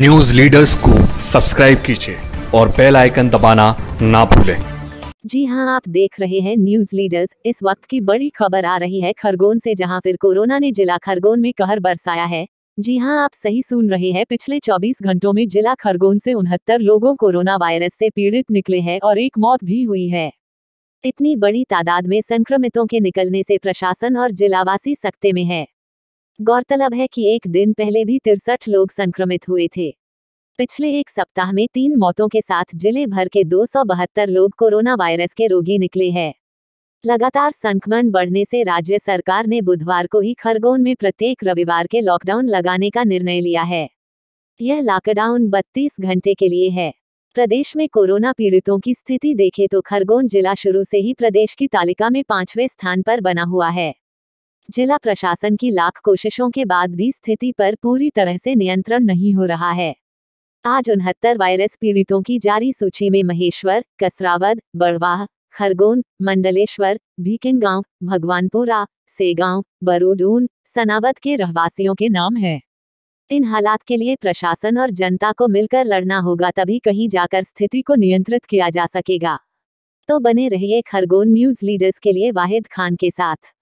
news leaders को subscribe कीजिए और बेल आइकन दबाना ना भूलें जी हां आप देख रहे हैं न्यूज लीडर्स इस वक्त की बड़ी खबर आ रही है खरगोन से जहां फिर कोरोना ने जिला खरगोन में कहर बरसाया है जी हां आप सही सुन रहे हैं पिछले 24 घंटों में जिला खरगोन से उनहत्तर लोगों कोरोना वायरस से पीड़ित निकले हैं और एक मौत भी हुई है इतनी बड़ी तादाद में संक्रमितों के निकलने से प्रशासन और जिलावासी सख्ते में है गौरतलब है कि एक दिन पहले भी तिरसठ लोग संक्रमित हुए थे पिछले एक सप्ताह में तीन मौतों के साथ जिले भर के दो लोग कोरोना वायरस के रोगी निकले हैं लगातार संक्रमण बढ़ने से राज्य सरकार ने बुधवार को ही खरगोन में प्रत्येक रविवार के लॉकडाउन लगाने का निर्णय लिया है यह लॉकडाउन 32 घंटे के लिए है प्रदेश में कोरोना पीड़ितों की स्थिति देखे तो खरगोन जिला शुरू से ही प्रदेश की तालिका में पांचवें स्थान पर बना हुआ है जिला प्रशासन की लाख कोशिशों के बाद भी स्थिति पर पूरी तरह से नियंत्रण नहीं हो रहा है आज उनहत्तर वायरस पीड़ितों की जारी सूची में महेश्वर कसरावद बड़वाह खरगोन मंडलेश्वर भीकिनगांव भगवानपुरा सेगांव बरूडून सनावत के रहवासियों के नाम हैं इन हालात के लिए प्रशासन और जनता को मिलकर लड़ना होगा तभी कहीं जाकर स्थिति को नियंत्रित किया जा सकेगा तो बने रहिए खरगोन न्यूज लीडर्स के लिए वाहिद खान के साथ